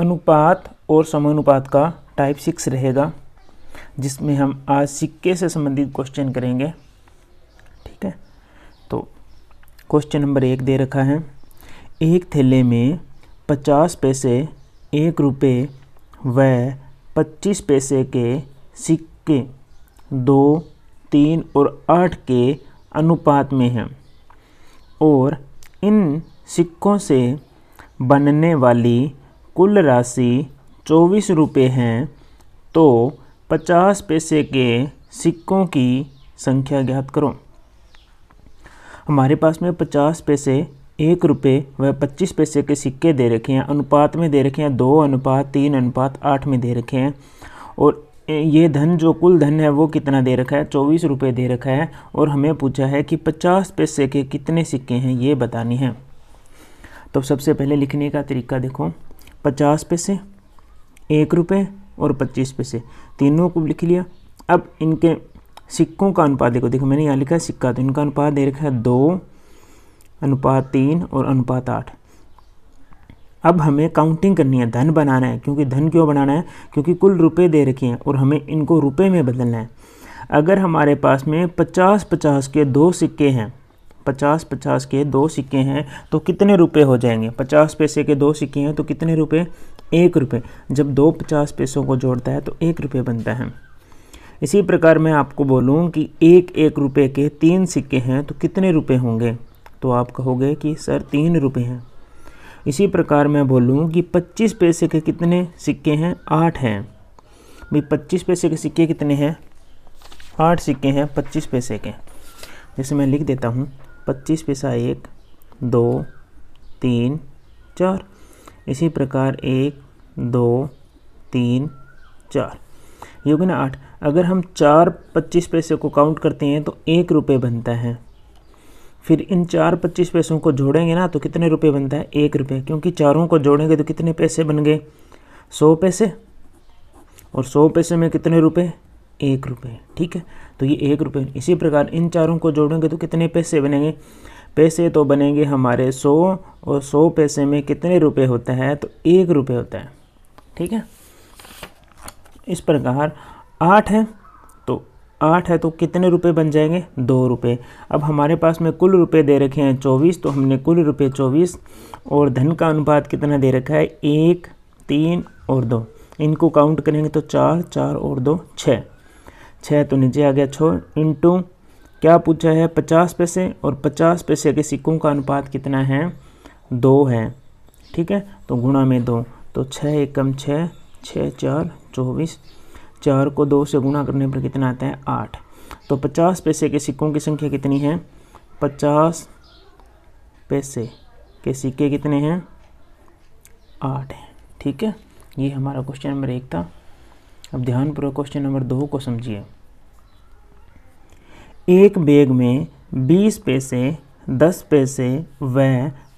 अनुपात और समानुपात का टाइप सिक्स रहेगा जिसमें हम आज सिक्के से संबंधित क्वेश्चन करेंगे ठीक है तो क्वेश्चन नंबर एक दे रखा है एक थैले में पचास पैसे एक रुपये व पच्चीस पैसे के सिक्के दो तीन और आठ के अनुपात में हैं और इन सिक्कों से बनने वाली कुल राशि चौबीस रुपये हैं तो पचास पैसे के सिक्कों की संख्या ज्ञात करो हमारे पास में पचास पैसे एक रुपये व पच्चीस पैसे के सिक्के दे रखे हैं अनुपात में दे रखे हैं दो अनुपात तीन अनुपात आठ में दे रखे हैं और ये धन जो कुल धन है वो कितना दे रखा है चौबीस रुपये दे रखा है और हमें पूछा है कि पचास पैसे के कितने सिक्के हैं ये बतानी है तो सबसे पहले लिखने का तरीका देखो पचास पैसे एक रुपये और पच्चीस पैसे तीनों को लिख लिया अब इनके सिक्कों का अनुपात देखो देखो मैंने यहाँ लिखा है सिक्का तो इनका अनुपात दे रखा है दो अनुपात तीन और अनुपात आठ अब हमें काउंटिंग करनी है धन बनाना है क्योंकि धन क्यों बनाना है क्योंकि कुल रुपए दे रखे हैं और हमें इनको रुपए में बदलना है अगर हमारे पास में पचास पचास के दो सिक्के हैं पचास पचास के दो सिक्के हैं तो कितने रुपए हो जाएंगे पचास पैसे के दो सिक्के हैं तो कितने रुपए एक रुपये जब दो पचास पैसों को जोड़ता है तो एक रुपये बनता है इसी प्रकार मैं आपको बोलूँ कि एक एक रुपये के तीन सिक्के हैं तो कितने रुपये होंगे तो आप कहोगे कि सर तीन रुपये हैं इसी प्रकार मैं बोलूँ कि पच्चीस पैसे के कितने सिक्के हैं आठ हैं भाई पच्चीस पैसे के सिक्के कितने हैं आठ सिक्के हैं पच्चीस पैसे के जैसे मैं लिख देता हूँ पच्चीस पैसा एक दो तीन चार इसी प्रकार एक दो तीन चार ये हो ना आठ अगर हम चार पच्चीस पैसे को काउंट करते हैं तो एक रुपये बनता है फिर इन चार पच्चीस पैसों को जोड़ेंगे ना तो कितने रुपए बनता है एक रुपये क्योंकि चारों को जोड़ेंगे तो कितने पैसे बन गए सौ पैसे और सौ पैसे में कितने रुपए एक रुपये ठीक है तो ये एक रुपये इसी प्रकार इन चारों को जोड़ेंगे तो कितने पैसे बनेंगे पैसे तो बनेंगे हमारे सौ और सौ पैसे में कितने रुपए होते हैं तो एक रुपये होता है ठीक है इस प्रकार आठ है तो आठ है तो कितने रुपए बन जाएंगे दो रुपये अब हमारे पास में कुल रुपए दे रखे हैं चौबीस तो हमने कुल रुपए चौबीस और धन का अनुपात कितना दे रखा है एक तीन और दो इनको काउंट करेंगे तो चार चार और दो छः छः तो नीचे आ गया छः इंटू क्या पूछा है पचास पैसे और पचास पैसे के सिक्कों का अनुपात कितना है दो है ठीक है तो गुणा में दो तो छः एकम छः छः चार चौबीस चार को दो से गुणा करने पर कितना आता है आठ तो पचास पैसे के सिक्कों की संख्या कितनी है पचास पैसे के सिक्के कितने हैं आठ हैं ठीक है ये हमारा क्वेश्चन नंबर एक था अब ध्यानपूर्वक क्वेश्चन नंबर दो को समझिए एक बैग में बीस पैसे दस पैसे व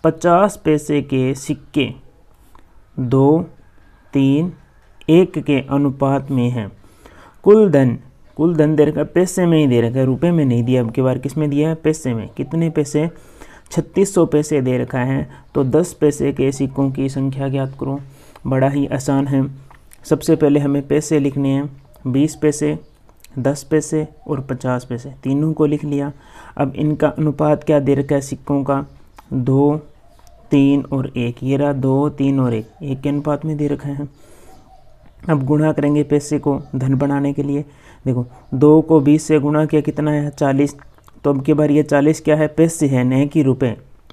पचास पैसे के सिक्के दो तीन एक के अनुपात में हैं कुल धन कुल धन दे रखा है पैसे में ही दे रखा है रुपए में नहीं दिया अब के बार किस में दिया है पैसे में कितने पैसे छत्तीस सौ पैसे दे रखा है तो दस पैसे के सिक्कों की संख्या ज्ञात करो बड़ा ही आसान है सबसे पहले हमें पैसे लिखने हैं बीस पैसे दस पैसे और पचास पैसे तीनों को लिख लिया अब इनका अनुपात क्या दे रखा है सिक्कों का दो तीन और एक ये रहा दो तीन और एक एक के अनुपात में दे रखा है अब गुणा करेंगे पैसे को धन बनाने के लिए देखो दो को बीस से गुणा किया कितना है चालीस तो अब की बार ये चालीस क्या है पैसे है नए कि रुपये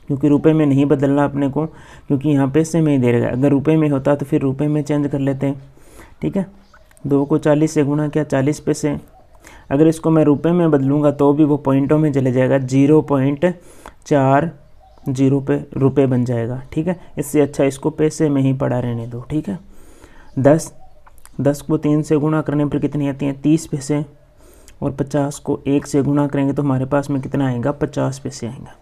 क्योंकि रुपए में नहीं बदलना अपने को क्योंकि यहाँ पैसे में ही दे रखा है अगर रुपए में होता तो फिर रुपए में चेंज कर लेते हैं ठीक है दो को चालीस से गुणा किया चालीस पैसे अगर इसको मैं रुपए में बदलूँगा तो भी वो पॉइंटों में चले जाएगा जीरो पॉइंट चार जीरो पे रुपये बन जाएगा ठीक है इससे अच्छा इसको पैसे में ही पड़ा रहने दो ठीक है दस दस को तीन से गुणा करने पर कितनी आती हैं तीस पैसे और पचास को एक से गुणा करेंगे तो हमारे पास में कितना आएगा पचास पैसे आएगा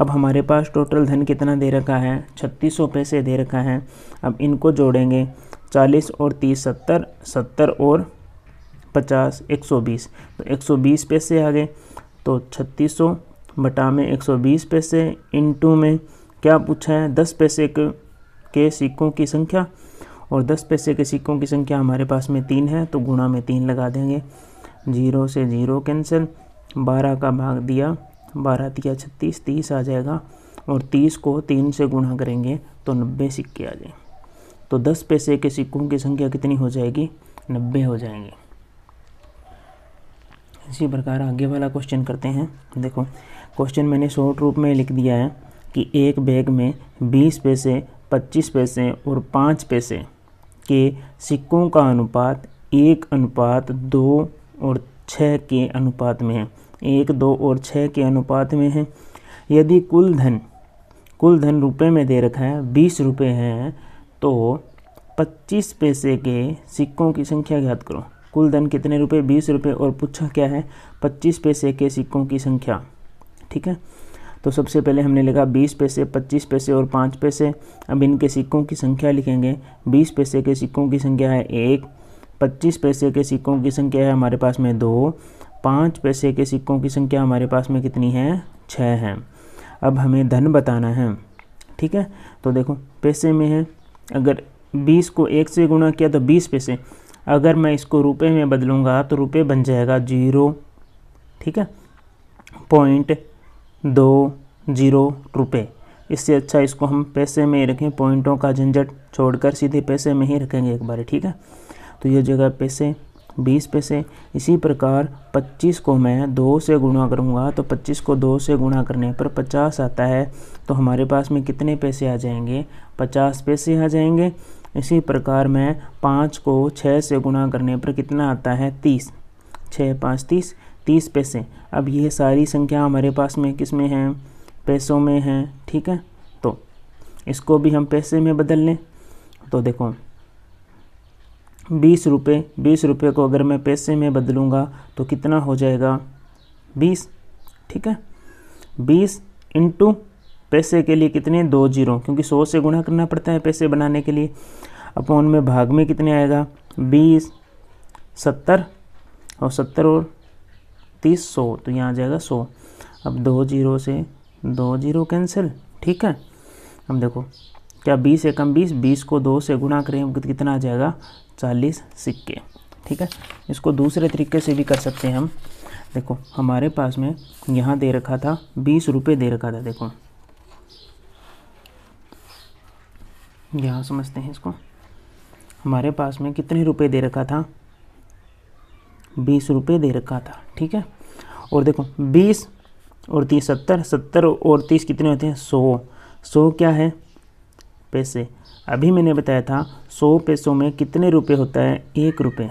अब हमारे पास टोटल धन कितना दे रखा है छत्तीस सौ पैसे दे रखा है अब इनको जोड़ेंगे चालीस और तीस सत्तर सत्तर और पचास एक सौ बीस तो एक सौ बीस पैसे आ गए तो छत्तीस सौ बटा में एक सौ बीस पैसे टू में क्या पूछा है दस पैसे के के सिक्कों की संख्या और दस पैसे के सिक्कों की संख्या हमारे पास में तीन है तो गुणा में तीन लगा देंगे जीरो से जीरो कैंसिल बारह का भाग दिया बारह तिया छत्तीस तीस आ जाएगा और तीस को तीन से गुणा करेंगे तो नब्बे सिक्के आ जाएंगे तो दस पैसे के सिक्कों की संख्या कितनी हो जाएगी नब्बे हो जाएंगे इसी प्रकार आगे वाला क्वेश्चन करते हैं देखो क्वेश्चन मैंने शॉर्ट रूप में लिख दिया है कि एक बैग में बीस पैसे पच्चीस पैसे और पाँच पैसे के सिक्कों का अनुपात एक अनुपात दो और छः के अनुपात में है एक दो और छः के अनुपात में है यदि कुल धन कुल धन रुपए में दे रखा है बीस रुपये हैं तो पच्चीस पैसे के सिक्कों की संख्या ज्ञात करो कुल धन कितने रुपए बीस रुपये और पूछा क्या है पच्चीस पैसे के सिक्कों की संख्या ठीक है तो सबसे पहले हमने लिखा बीस पैसे पच्चीस पैसे और पाँच पैसे अब इनके सिक्कों की संख्या लिखेंगे बीस पैसे के सिक्कों की संख्या है एक पच्चीस पैसे के सिक्कों की संख्या है हमारे पास में दो पाँच पैसे के सिक्कों की संख्या हमारे पास में कितनी है छः है अब हमें धन बताना है ठीक है तो देखो पैसे में है अगर बीस को एक से गुणा किया तो बीस पैसे अगर मैं इसको रुपए में बदलूँगा तो रुपये बन जाएगा जीरो ठीक है पॉइंट दो जीरो रुपये इससे अच्छा इसको हम पैसे में ही रखें पॉइंटों का झंझट छोड़कर सीधे पैसे में ही रखेंगे एक बार ठीक है तो ये जगह पैसे बीस पे से इसी प्रकार पच्चीस को मैं दो से गुणा करूँगा तो पच्चीस को दो से गुणा करने पर पचास आता है तो हमारे पास में कितने पैसे आ जाएंगे पचास पैसे आ जाएंगे इसी प्रकार मैं पाँच को छः से गुणा करने पर कितना आता है तीस छः पाँच तीस तीस पैसे अब ये सारी संख्या हमारे पास में किस में है पैसों में है ठीक है तो इसको भी हम पैसे में बदल लें तो देखो बीस रुपये बीस रुपये को अगर मैं पैसे में बदलूँगा तो कितना हो जाएगा बीस ठीक है बीस इंटू पैसे के लिए कितने दो जीरो क्योंकि सौ से गुणा करना पड़ता है पैसे बनाने के लिए अपॉन में भाग में कितने आएगा बीस सत्तर और सत्तर और तीस सौ तो यहाँ आ जाएगा सौ अब दो जीरो से दो जीरो कैंसिल ठीक है अब देखो क्या बीस एकम बीस बीस को दो से गुणा करें कितना आ जाएगा चालीस सिक्के ठीक है इसको दूसरे तरीके से भी कर सकते हैं हम देखो हमारे पास में यहाँ दे रखा था बीस रुपये दे रखा था देखो यहाँ समझते हैं इसको हमारे पास में कितने रुपए दे रखा था बीस रुपये दे रखा था ठीक है और देखो बीस और तीस सत्तर सत्तर और तीस कितने होते हैं सौ सौ क्या है पैसे अभी मैंने बताया था सौ पैसों में कितने रुपए होता है एक रुपये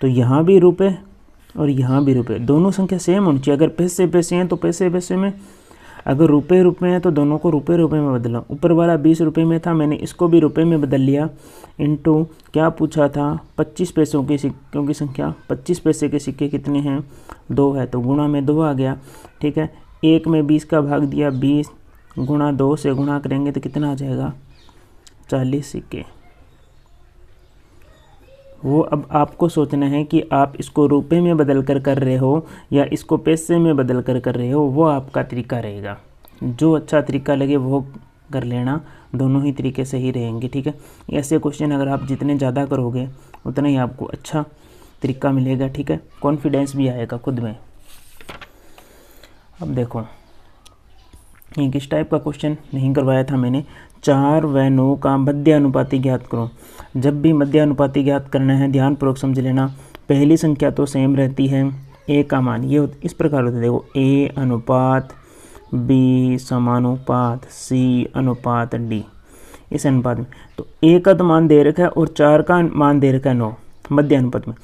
तो यहाँ भी रुपये और यहाँ भी रुपये दोनों संख्या सेम होनी चाहिए अगर पैसे पैसे हैं तो पैसे पैसे में अगर रुपये रुपये हैं तो दोनों को रुपये रुपये में बदला ऊपर वाला बीस रुपये में था मैंने इसको भी रुपये में बदल लिया इंटू क्या पूछा था पच्चीस पैसों के सिक्कों की संख्या पच्चीस पैसे के सिक्के कितने हैं दो है तो गुणा में दो आ गया ठीक है एक में बीस का भाग दिया बीस गुणा दो से गुणा करेंगे तो कितना आ जाएगा चालीस सिक्के वो अब आपको सोचना है कि आप इसको रुपए में बदल कर कर रहे हो या इसको पैसे में बदल कर कर रहे हो वो आपका तरीका रहेगा जो अच्छा तरीका लगे वो कर लेना दोनों ही तरीके से ही रहेंगे ठीक है ऐसे क्वेश्चन अगर आप जितने ज़्यादा करोगे उतना ही आपको अच्छा तरीका मिलेगा ठीक है कॉन्फिडेंस भी आएगा खुद में अब देखो ये किस टाइप का क्वेश्चन नहीं करवाया था मैंने चार व नौ का मध्य अनुपाति ज्ञात करो जब भी मध्य अनुपाति ज्ञात करना है ध्यानपूर्वक समझ लेना पहली संख्या तो सेम रहती है ए का मान ये इस प्रकार होता है देखो ए अनुपात बी समानुपात सी अनुपात डी इस अनुपात में तो ए का तो मान दे रखा है और चार का मान दे रखा है नौ मध्य अनुपात में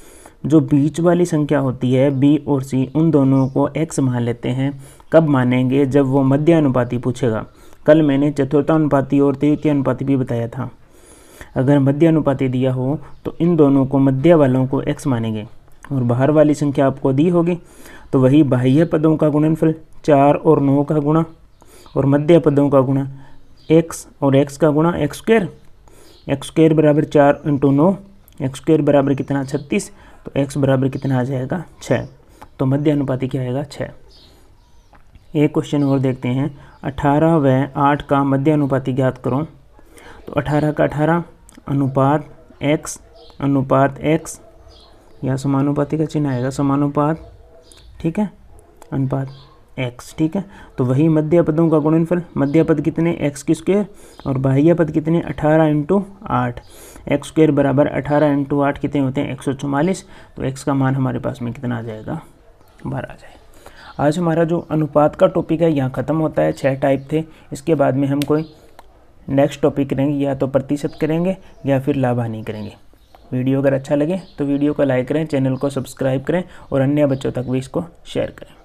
जो बीच वाली संख्या होती है बी और सी उन दोनों को एक्स मान लेते हैं कब मानेंगे जब वो मध्य अनुपाति पूछेगा कल मैंने चतुर्थ अनुपाति और तृतीय अनुपाति भी बताया था अगर मध्य अनुपाति दिया हो तो इन दोनों को मध्य वालों को एक्स मानेंगे और बाहर वाली संख्या आपको दी होगी तो वही बाह्य पदों का गुणनफल चार और नौ का गुणा और मध्य पदों का गुणा एक्स और एक्स का गुणा एक्स स्क्वेयर एक्स स्क्वेयर बराबर चार इंटू नौ एक्स स्क्वेयर बराबर कितना छत्तीस तो एक्स बराबर कितना आ जाएगा छः तो मध्य अनुपाति क्या आएगा छः एक क्वेश्चन और देखते हैं अठारह व आठ का मध्य अनुपात ज्ञात करो तो अठारह का अठारह अनुपात एक्स अनुपात एक्स या समानुपाति का चिन्ह आएगा समानुपात ठीक है अनुपात एक्स ठीक है तो वही मध्य पदों का गुणनफल मध्य पद कितने एक्स की स्क्वेयर और बाह्य पद कितने अठारह इंटू आठ एक्स स्क्वेयर बराबर अठारह इंटू आठ कितने होते हैं एक सौ चौवालीस तो एक्स का मान हमारे पास में कितना आ जाएगा बारह आ जाएगा आज हमारा जो अनुपात का टॉपिक है यहाँ ख़त्म होता है छः टाइप थे इसके बाद में हम कोई नेक्स्ट टॉपिक करेंगे या तो प्रतिशत करेंगे या फिर लाभानी करेंगे वीडियो अगर अच्छा लगे तो वीडियो को लाइक करें चैनल को सब्सक्राइब करें और अन्य बच्चों तक भी इसको शेयर करें